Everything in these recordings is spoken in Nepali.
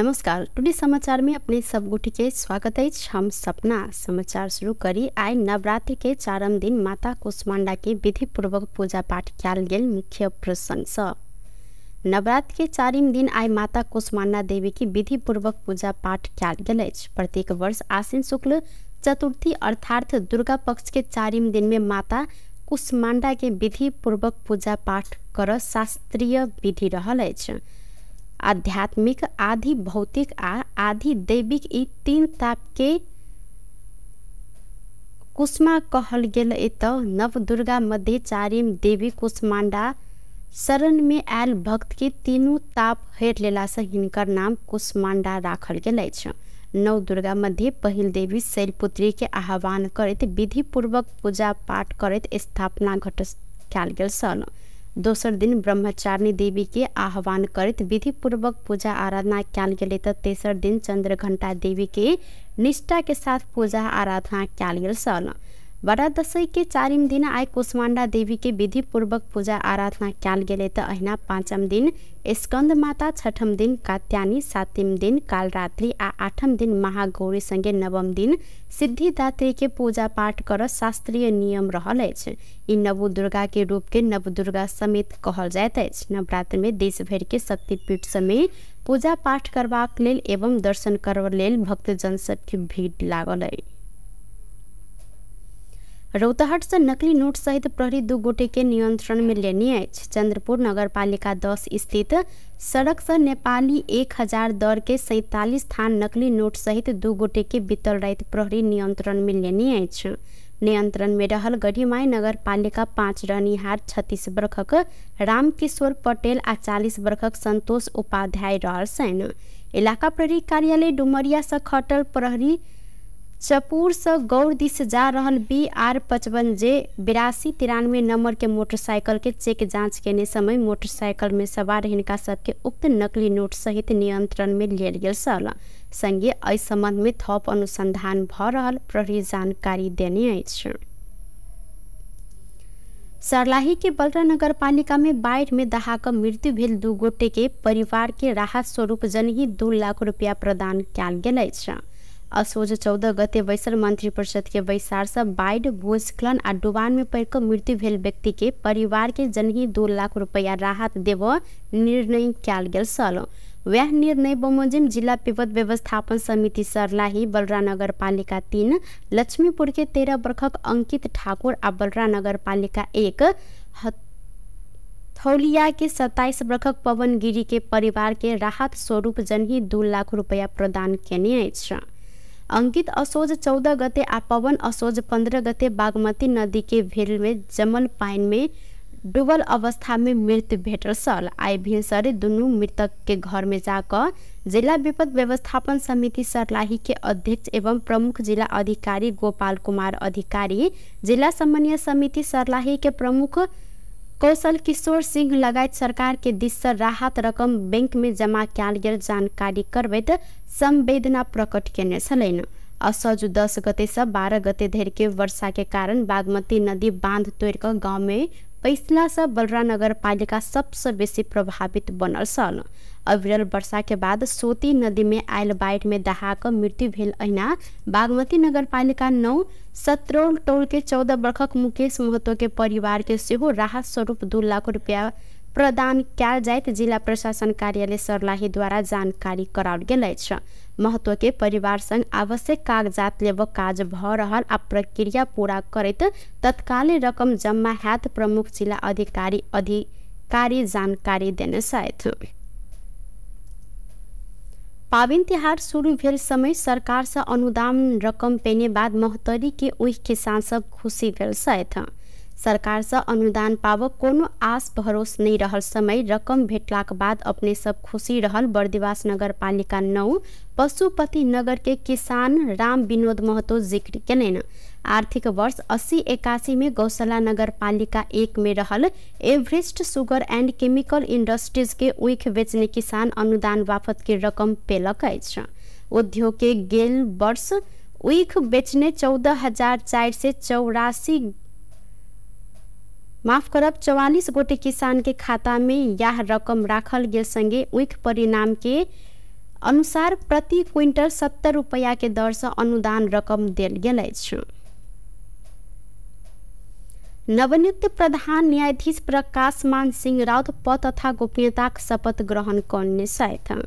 नमस्कार टुडे समाचार अपने सब गोटी स्वागत है हम सपना समाचार शुरू करी आइ नवरात्र चारम दिन माता कुष्माण्डाके विधिपूर्वक पूजा पाठ कयल गेल मुख्य प्रसङ्ग नवरात्र के चारिम दिन आइ माता कुष्माण्डा देवी विधिपूर्वक पूजा पाठ कयल गेल अछि प्रत्येक वर्ष आसिन शुक्ल चतुर्थी अर्थात् दुर्गा पक्ष चारिम दिन में माता कुष्माण्डाके विधिपूर्वक पूजा पाठ कर शास्त्रीय विधि रहल अछि आध्यात्मिक आधि भौतिक आ आधि दैविक ई तीन ताप के कुष्मा कहल गल एतऽ नव दुर्गा मध्य चारिम देवी कुष्मांडा शरण में आयल भक्त के तीनू ताप हरि लेला से हिंकर नाम कुष्मांडा राखल गेल अछि नव दुर्गा मध्य पहल देवी शैलपुत्री के आह्वान करैत विधिपूर्वक पूजा पाठ करैत स्थापना घट कल सन दोसर दिन ब्रह्मचारिणी देवी के आह्वान करैत विधिपूर्वक पूजा आराधना कयल गेलै तऽ तेसर दिन चन्द्रघण्टा देवी के निष्ठा के साथ पूजा आराधना कयल गेल बडा दसैँके चारिम दिन आए कुष्माण्डा देवीके विधिपूर्वक पूजा आराधना कयल गेले त अहिना पाँचम दिन स्कन्द माता छठम दिन कात्यानी सातम दिन कालरात्रि आ आठम दिन महागौरी सङ्गे नवम दिन सिद्धिदात्रीके पूजा पाठ गर शास्त्रीय नियम रहल अछि ई नवो दुर्गाके रूपके नवदुर्गा समेत कहल जाइत अछि नवरात्रिमे देशभरिके शक्तिपीठ समेत पूजा पाठ करबाक लेल एवं दर्शन करबा लेल भक्तजन सबके भीड़ लागल अछि रौतहटसँ नकली नोट सहित प्रहरी दू गोटेके नियन्त्रणमे लेने अछि चन्द्रपुर नगरपालिका दस स्थित सड़कसँ नेपाली एक हजार के सैँतालिस थान नकली नोट सहित दू गोटेके बितल राति प्रहरी नियन्त्रणमे लेने अछि नियन्त्रणमे रहल गढीमाई नगरपालिका पाँच रहनिहार छत्तिस वर्षक रामकिशोर पटेल आ चालिस वर्षक सन्तोष उपाध्याय रहल इलाका प्रहरी कार्यालय डुमरियासँ खटल प्रहरी चपूर से गौर दिस जा रहा बी आर पचपन जे बिरासी तिरानवे नंबर के मोटरसाइकिल के चेक जाँच केने समय मोटरसाइकिल में सवार हिंदा सबके उक्त नकली नोट सहित नियंत्रणमे लेल सल संगे अ संबंध में थप अनुसंधान भल प्रहरी जानकारी देने सरलाही के बलरा नगर पालिका में बाढ़ में दहाक मृत्यु भेल दू गोटे के परिवार के राहत स्वरूप जनही दू लाख रुपया प्रदान कल गया असोज चौदह गते बैसल मंत्री परिषद के से बाढ़ भूस्खलन आ में पड़ के मृत्यु भेल परिवार के जनहि दू लाख रुपया राहत देव निर्णय कैल गल वह निर्णय बमोजिम जिला विपद व्यवस्थापन समिति सरलाही बलरा नगर पालिका तीन लक्ष्मीपुर के तेरह वर्षक अंकित ठाकुर आ बलरा नगर पालिका एक थौलिया के सत्ताईस वर्षक पवन गिरी के परिवार के राहत स्वरूप जनहि दू लाख रुपया प्रदान कने अङ्कित असोज चौध गते आ पवन असोज पन्ध्र गते बागमती नदीके भेलमे जमल पानिमे डुबल अवस्थामे मृत्यु भेटल आइ भिनसरे दुनू मृतकके घरमे जा कऽ जिल्ला विपद व्यवस्थापन समिति सरलाहीके अध्यक्ष एवं प्रमुख जिल्ला अधिकारी गोपाल कुमार अधिकारी जिल्ला समन्वय समिति सरलाहीके प्रमुख कौशल किशोर सिंह लगायत सरकारके दिससँ राहत रकम बैंकमे जमा कयल गेल जानकारी करबैत संवेदना प्रकट केने छलैन असहज दस स बाह्र गते धेरके वर्षाके कारण बागमती नदी बाँध तोड़ि गाउँमै गाउँमे पैसलासँ बलरा नगरपालिका सबसे बेसी प्रभावित बनल छल अविरल वर्षाके बाद सोती नदीमे आयल बाढ़िमे दहाक मृत्यु भेल अहिना बागमती नगरपालिका नौ सत्रौल टोलके चौध वर्षक मुकेश महतोके परिवारके सेहो राहत स्वरूप दू लाख रुपियाँ प्रदान कयल जाइत जिल्ला प्रशासन कार्यालय सर्लाहीद्वारा जानकारी कराओल गेल अछि आवश्यक कागजात लेब काज भ रहल आ प्रक्रिया पूरा करैत तत्काल रकम जम्मा हैत प्रमुख जिल्ला अधिकारी अधिकारी जानकारी देने छथि पाबनि तिहार सुरु भेल समय सरकारसँ अनुदान रकम पेने बाद महतरीके ओहि किसानसभ खुसी भेल छथि सरकारसँ अनुदान पाबब कोनो आस भरोस नै रहल समय रकम भेटलाक बाद अपने सब खुशी रहल बर्दिवास नगरपालिका नौ पशुपति नगरके किसान राम विनोद महतो जिक्र केलनि आर्थिक वर्ष अस्सी एकासीमे गौशाला नगरपालिका एकमे रहल एभरेस्ट सुगर एन्ड केमिकल के ऊख बेच्ने किसान अनुदान के रकम पेलक अछि उद्योगके गेल वर्ष ऊख बेच्ने चौदह हजार चारि सय चौरासी माफ करब चौवालिस गोटे किसान के खाता में यह रकम राखल गेल संगे उख परिणाम के अनुसार प्रति क्विंटल सत्तर रुपया के दर से अनुदान रकम दिल गेल नवनियुक्त प्रधान न्यायाधीश प्रकाश मान सिंह राउत पद तथा गोपनीयताक शपथ ग्रहण करने छथि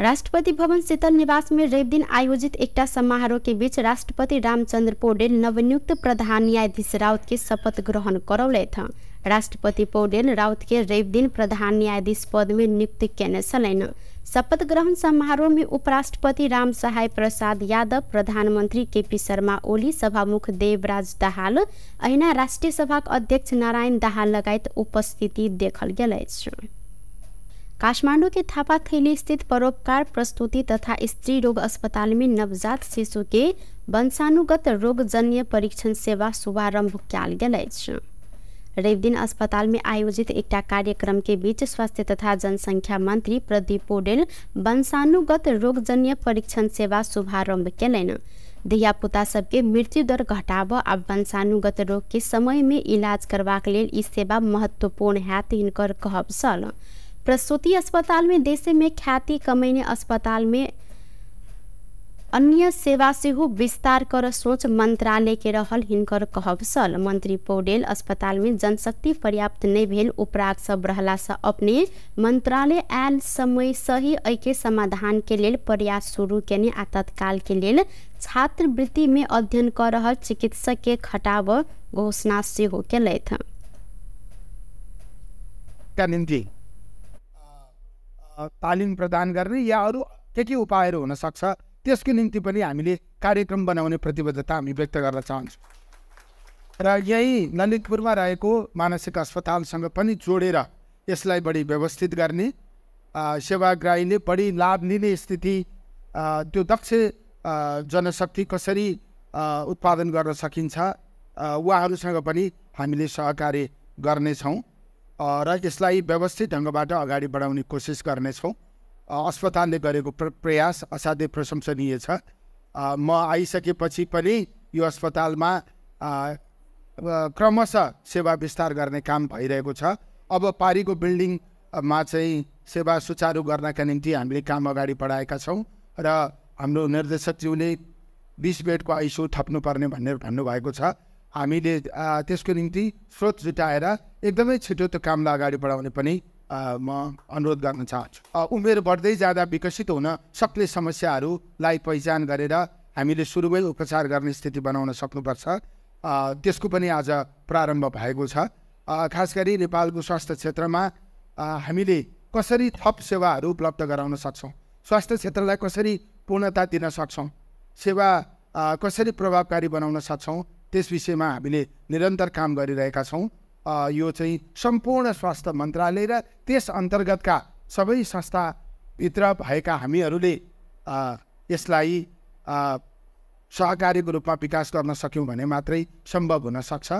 राष्ट्रपति भवन शीतल निवास रवि दिन आयोजित एकटा समारोह बीच राष्ट्रपति रामचंद्र पौडेल नवनियुक्त प्रधान न्यायाधीश राउत शपथ ग्रहण करौलथि राष्ट्रपति पौडेल राउत रवि दिन प्रधान न्यायाधीश पद में नियुक्त कयने शपथ ग्रहण समारोह उपराष्ट्रपति राम सहाय प्रसाद यादव प्रधानमंत्री केपी शर्मा ओली सभामुख देवराज दाहाल अहिना राष्ट्रिय सभाको अध्यक्ष नारायण दाहाल लगायत उपस्थिति देखल गेल काठमाडौँ के थापाथैली स्थित परोपकार प्रस्तुति तथा स्त्री रोग अस्पताल में नवजात शिशु के वंशानुगत रोगजन्य परीक्षण सेवा शुभारम्भ कयल गेल अछि रवि दिन अस्पताल में आयोजित एकटा कार्यक्रम के बीच स्वास्थ्य तथा जनसंख्या मंत्री प्रदीप पोडेल वंशानुगत रोगजन्य परीक्षण सेवा शुभारम्भ कयलनि धियापुता सबके मृत्यु दर घटाब आ वंशानुगत रोग के समय इलाज करबाक लेल ई सेवा महत्वपूर्ण हैत हिनकर कहब छल प्रसूति अस्पताल में देश में ख्याति कमैने अस्पताल में अन्य सेवा सेहो विस्तार कर सोच मंत्रालय के रहल हिनकर कहब सल मंत्री पौडेल अस्पताल में जनशक्ति पर्याप्त नहीं भेल उपराग सब रहला से अपने मंत्रालय आयल समय सही अ के समाधान के लेल प्रयास शुरू केने आ तत्काल के लेल छात्रवृत्ति में अध्ययन कर रहा चिकित्सक के खटाव घोषणा सेहो कलथि तालिम प्रदान गर्ने या अरू के के उपायहरू हुनसक्छ त्यसको निम्ति पनि हामीले कार्यक्रम बनाउने प्रतिबद्धता हामी व्यक्त गर्न चाहन्छौँ र यही ललितपुरमा रहेको मानसिक अस्पतालसँग पनि जोडेर यसलाई बढी व्यवस्थित गर्ने सेवाग्राहीले बढी लाभ लिने स्थिति त्यो दक्ष जनशक्ति कसरी उत्पादन गर्न सकिन्छ उहाँहरूसँग पनि हामीले सहकार्य गर्नेछौँ र यसलाई व्यवस्थित ढङ्गबाट अगाडि बढाउने कोसिस गर्नेछौँ अस्पतालले गरेको प्र प्रयास असाध्यै प्रशंसनीय छ म आइसकेपछि पनि यो अस्पतालमा क्रमशः सेवा विस्तार गर्ने काम भइरहेको छ अब पारीको बिल्डिङमा चाहिँ सेवा सुचारू गर्नका निम्ति हामीले काम अगाडि बढाएका छौँ र हाम्रो निर्देशकज्यूले बिस बेडको आइसु थप्नुपर्ने भनेर भन्नुभएको छ हामीले त्यसको निम्ति स्रोत जुटाएर एकदमै छिटो त्यो कामलाई अगाडि बढाउने पनि म अनुरोध गर्न चाहन्छु उमेर बढ्दै जाँदा विकसित हुन सक्ने समस्याहरूलाई पहिचान गरेर हामीले सुरुमै उपचार गर्ने स्थिति बनाउन सक्नुपर्छ त्यसको पनि आज प्रारम्भ भएको छ खास गरी नेपालको स्वास्थ्य क्षेत्रमा हामीले कसरी थप सेवाहरू उपलब्ध गराउन सक्छौँ स्वास्थ्य क्षेत्रलाई कसरी पूर्णता दिन सक्छौँ सेवा कसरी प्रभावकारी बनाउन सक्छौँ त्यस विषयमा हामीले निरन्तर काम गरिरहेका छौँ यो चाहिँ सम्पूर्ण स्वास्थ्य मन्त्रालय र त्यस अन्तर्गतका सबै संस्थाभित्र भएका हामीहरूले यसलाई सहकारीको रूपमा विकास गर्न सक्यौँ भने मात्रै सम्भव हुन सक्छ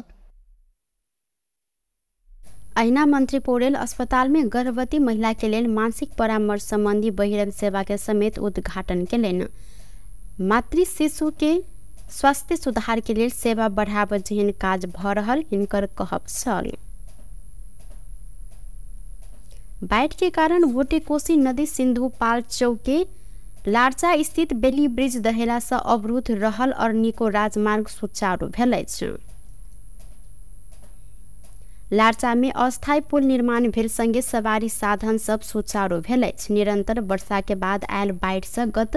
ऐना मन्त्री पौडेल अस्पतालमै गर्भवती महिला के मानसिक परामर्श सम्बन्धी बहिरङ सेवा समेत उद्घाटन के लेन मातृ शिशु स्वास्थ्य सुधार के लेल सेवा बढ़ाबय जेहन काज भ रहल हिनकर कहब छल बाढ़ के कारण वोटे कोसी नदी सिन्धु पाल चौके लार्चा स्थित बेली ब्रिज से अवरुद्ध रहल और निको राजमार्ग सुचारू भेल अछि में अस्थायी पुल निर्माण भेल संगे सवारी साधन सब सुचारू भेल अछि वर्षा के बाद आयल से गत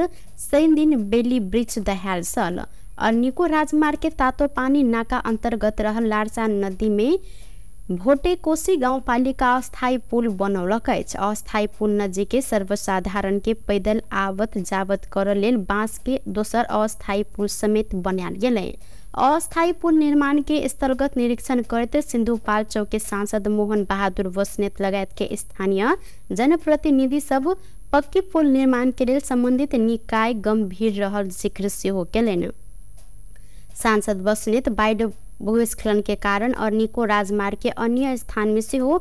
शनि दिन बेली ब्रिज दहायल सल और निकोराज राजमार्ग के तातो पानी नाका अंतर्गत रहल लारसा नदी में भोटे कोशी गाउँपालिका अस्थायी पुल बनौलक अछि अस्थायी पुल सर्वसाधारण के पैदल आवत जावत कर लेल के दोसर अस्थायी पुल समेत बनाल गल अस्थायी पुल निर्माण के स्थलगत निरीक्षण करते सिंधुपाल चौक के सांसद मोहन बहादुर बस्नेत के स्थानीय जनप्रतिनिधि सब पक्की पुल निर्माण के लिए संबंधित निकाय गंभीर रहल जिक्र सेहो केलनि सांसद बसनेत बाइड भूस्खलन के कारण अरनिको निको राजमार्गके अन्य स्थान में सेहो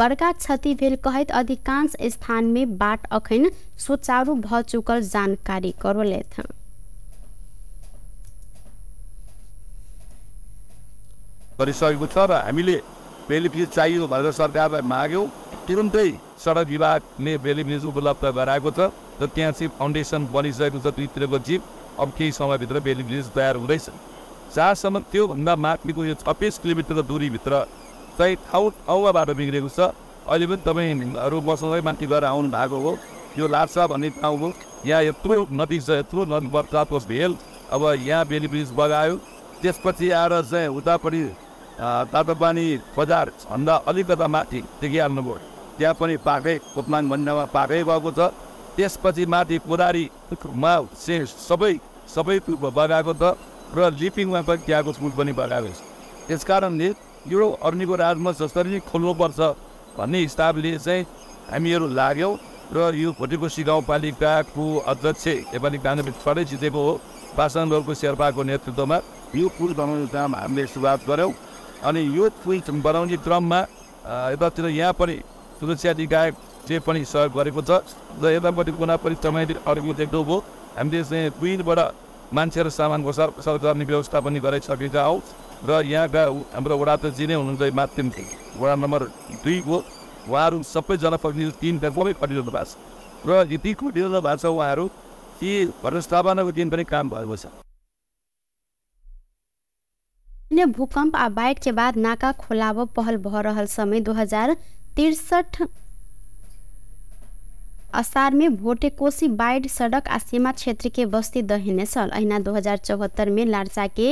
बड़का क्षति भेल कहैत अधिकांश स्थानमे बाट अखन सुचारू भ चुकल जानकारी करौलथि गरिसकेको छ र हामीले बेलिफिस चाहियो भनेर सरकारलाई माग्यौँ तुरुन्तै सडक विभागले बेलिफिस उपलब्ध गराएको छ र त्यहाँ चाहिँ फाउन्डेसन बनिसकेको छ दुईतिरको जिप अब केही समयभित्र बेलिफिस तयार हुँदैछ जहाँसम्म त्योभन्दा माथिको यो छब्बिस किलोमिटरको दुरीभित्र चाहिँ ठाउँ ठाउँबाट बाटो बिग्रेको छ अहिले पनि तपाईँहरू मसँगै माथि गएर आउनु भएको हो यो लार्सा भन्ने ठाउँ हो यहाँ यत्रो नदी छ यत्रो नदी वर्षाको भेल अब यहाँ बेली ब्रिज बगायो त्यसपछि आएर चाहिँ उतापट्टि तातोपानी बजार भन्दा अलिकता माथि देखिहाल्नुभयो त्यहाँ पनि पाकै कोतलाङ भन्डामा पाकै गएको छ त्यसपछि माथि पुरारीमा सबै सबै बगाएको छ र लिपिङमा पनि त्यहाँको स्कुल पनि बगाएको छ त्यस कारणले यो अग्निको राजमा जसरी नै खोल्नुपर्छ भन्ने हिसाबले चाहिँ हामीहरू लाग्यौँ र यो भोटेकोसी गाउँपालिकाको अध्यक्ष नेपाली काङ्ग्रेस सबै जितेको हो पासाङगढको शेर्पाको नेतृत्वमा यो पुल बनाउने काम हामीले सुरुवात गऱ्यौँ अनि यो पुल बनाउने क्रममा यतातिर यहाँ पनि सुरक्षा निकाय जे पनि सहयोग गरेको छ र यतापट्टि कुना पनि तपाईँले अर्को देख्नुभयो हामीले चाहिँ दुईबाट र सामानको सर सरकारले व्यवस्था पनि गराइसकेका हौ र यहाँका हाम्रो वडा त नै हुनुहुन्छ माध्यम वडा नम्बर दुईको उहाँहरू सबै जनप्रतिनिधि तिनका सबै खटिरहनु भएको छ र यति खटिरहनु भएको छ उहाँहरू ती स्थापनाको दिन पनि काम भएको छ भूकम्प आ बाढ़के के बाद नाका खोलाव पहल भ रहल समय दुई हजार तिरसठ असारमे भोटे कोशी बाइड सड़क आ सीमा क्षेत्र बस्ती दहिने छल अहिना 2074 हजार चौहत्तरमे के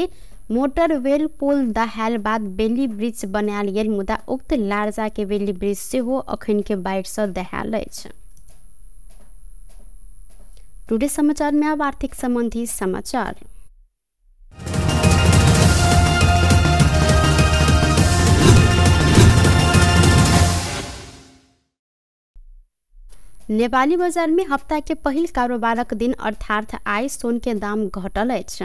मोटर वेल पुल दहायल बाद बेली ब्रिज बनाएल गेल मुदा उक्त लार्जाके बेली ब्रिज सेहो अखनके बाढिसँ बाइट अछि टुडे समाचार में अब आर्थिक सम्बन्धी समाचार नेपाली बजारमा में के पहिल कारोबारक दिन अर्थात आइ सोन दाम घटल अछि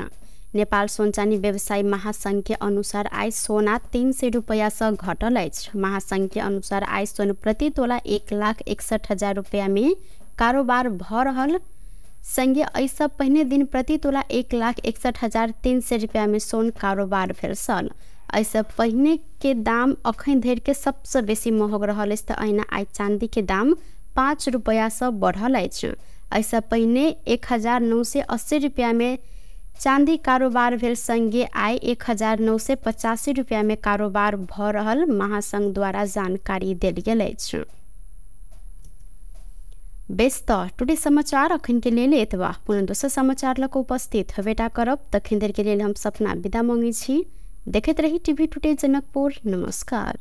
नेपाल सोनचानी व्यवसाय महासङ्घ के अनुसार आइ सोना तीन सय रुपैयाँसँ घटल अछि अनुसार आइ सोन प्रति तोला एक लाख एकसठ हजार रुपैयाँमे कारोबार भऽ रहल सङ्गे एहिसँ पहिने दिन प्रति तोला एक लाख एकसठ हजार तीन सय रुपैयाँमे सोन कारोबार भेल छल एहिसँ पहिनेके दाम अखन धरिके सबसे बेसी महग रहल अछि आइ चाँदीके दाम पाँच रुपियाँसम्म बढ़ल अछि एहिसँ पहिने एक हजार नौ सय अस्सी रुपैआमे चाँदी कारोबार भेल सङ्गे आइ एक हजार नौ सय पचासी रुपैआमे कारोबार भऽ रहल महासङ्घद्वारा द्वारा जानकारी देल गेल अछि बेस त टुडे समाचार अखनके लेल एतबा पुनः दोसर समाचार लऽ कऽ उपस्थित हेबेटा करब तखन धरिके लेल हम सपना विदा मङ्गै छी देखैत रही टीवी टुडे जनकपुर नमस्कार